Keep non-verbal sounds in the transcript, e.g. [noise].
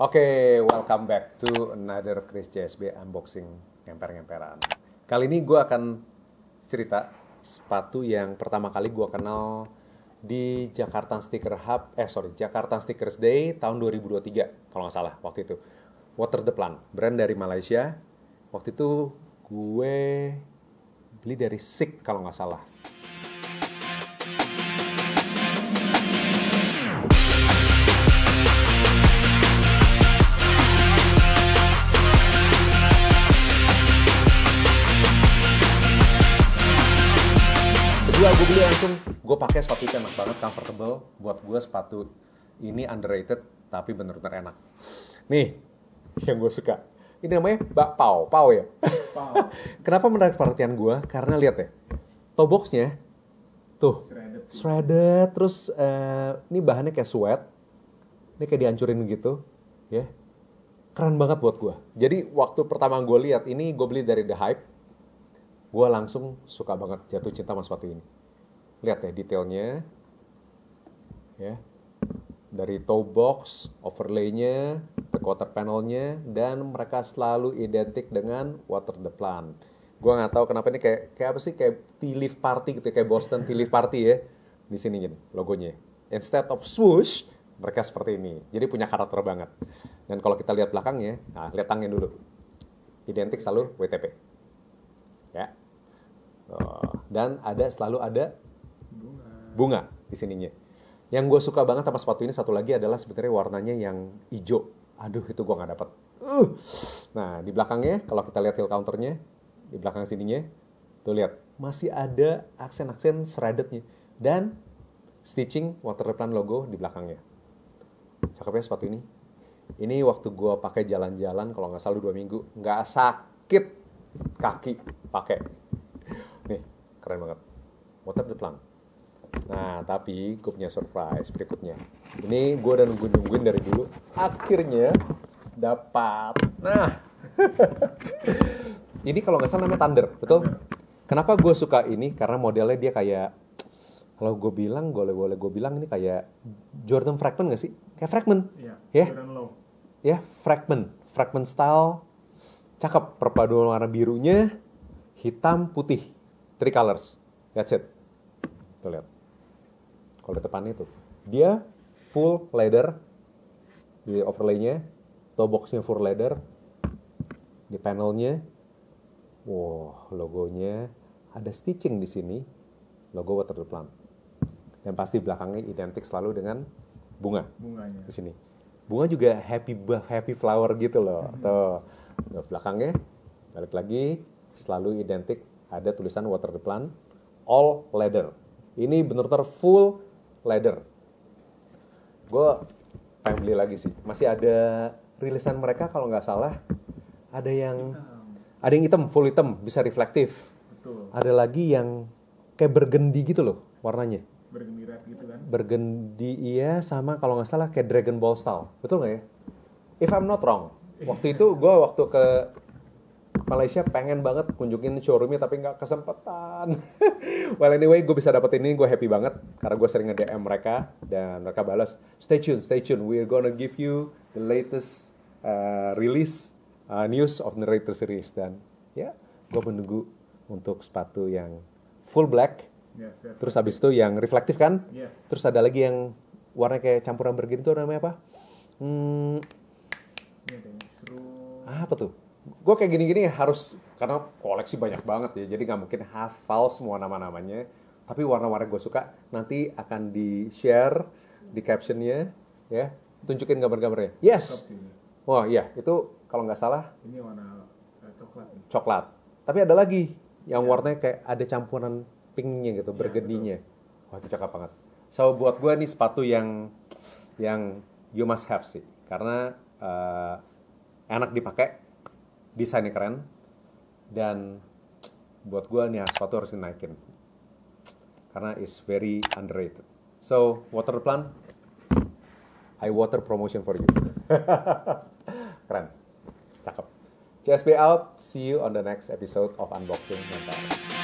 Oke, okay, welcome back to another Chris JSB unboxing ngemper-ngemperan. Kali ini gue akan cerita sepatu yang pertama kali gue kenal di Jakarta Sticker Hub, eh sorry, Jakarta Stickers Day tahun 2023 kalau nggak salah waktu itu. Water the Plant, brand dari Malaysia. Waktu itu gue beli dari Sik kalau nggak salah. jual iya, gue beli langsung gue pakai sepatu itu enak banget comfortable buat gue sepatu ini underrated tapi bener-bener enak nih [laughs] yang gue suka ini namanya Pau Pau ya pao. [laughs] kenapa menarik perhatian gue karena lihat ya toe boxnya tuh shredded, shredded terus uh, ini bahannya kayak sweat ini kayak dihancurin gitu ya yeah. keren banget buat gue jadi waktu pertama gue lihat ini gue beli dari the hype gue langsung suka banget jatuh cinta sama sepatu ini lihat ya detailnya ya dari toe box overlaynya the quarter panelnya dan mereka selalu identik dengan water the plant gue nggak tahu kenapa ini kayak kayak apa sih kayak tea leaf party gitu ya, kayak Boston tea leaf party ya di sini gini logonya instead of swoosh mereka seperti ini jadi punya karakter banget dan kalau kita lihat belakangnya nah lihat tangannya dulu identik selalu WTP ya Oh. dan ada selalu ada bunga, bunga di sininya. Yang gue suka banget sama sepatu ini satu lagi adalah sebenarnya warnanya yang hijau. Aduh itu gue nggak dapat. Uh. Nah di belakangnya kalau kita lihat heel counternya di belakang sininya tuh lihat masih ada aksen-aksen shreddednya dan stitching water waterproof logo di belakangnya. Cakep ya sepatu ini. Ini waktu gue pakai jalan-jalan kalau nggak salah dua minggu nggak sakit kaki pakai Nih, keren banget. Motor Jeplang. Nah, tapi gue punya surprise berikutnya. Ini gue udah nungguin-nungguin dari dulu. Akhirnya dapat. Nah, [laughs] ini kalau nggak salah namanya Thunder, betul? Kenapa gue suka ini? Karena modelnya dia kayak kalau gue bilang, boleh-boleh gue bilang ini kayak Jordan Fragment gak sih? Kayak Fragment. Iya, yeah. Jordan Ya, yeah, Fragment. Fragment style. Cakep, perpaduan warna birunya, hitam, putih three colors. That's it. Tuh lihat. Kalau di depan itu. Dia full leather di overlaynya, toe boxnya full leather, di panelnya, wow logonya, ada stitching di sini, logo water the plant. Dan pasti belakangnya identik selalu dengan bunga. Bunganya. Di sini. Bunga juga happy happy flower gitu loh. Tuh. Hmm. Tuh belakangnya balik lagi selalu identik ada tulisan water the plant all leather. Ini benar benar full leather. Gue pengen beli lagi sih. Masih ada rilisan mereka kalau nggak salah ada yang hitam. ada yang hitam full hitam bisa reflektif. Betul. Ada lagi yang kayak bergendi gitu loh warnanya bergendi red gitu kan bergendi iya sama kalau nggak salah kayak Dragon Ball style betul nggak ya if I'm not wrong waktu itu gue waktu ke Malaysia pengen banget kunjungin showroomnya tapi nggak kesempatan. [laughs] well anyway, gue bisa dapetin ini, gue happy banget karena gue sering nge-DM mereka dan mereka balas, stay tune, stay tune, we're gonna give you the latest uh, release uh, news of the narrator series dan ya yeah, gue menunggu untuk sepatu yang full black, yes, terus habis itu yang reflektif kan, yes. terus ada lagi yang warna kayak campuran begini tuh namanya apa? Hmm, apa tuh? gue kayak gini-gini harus karena koleksi banyak banget ya jadi nggak mungkin hafal semua nama-namanya tapi warna-warna gue suka nanti akan di share di captionnya ya tunjukin gambar-gambarnya yes iya. wah oh, iya itu kalau nggak salah ini warna eh, coklat coklat tapi ada lagi yang ya. warnanya kayak ada campuran pinknya gitu ya, wah itu cakep banget so buat gue nih sepatu yang yang you must have sih karena uh, enak dipakai desainnya keren dan buat gue nih sepatu harus dinaikin karena is very underrated. So water plan, I water promotion for you. [laughs] Keren, cakep. CSP out. See you on the next episode of Unboxing Mental.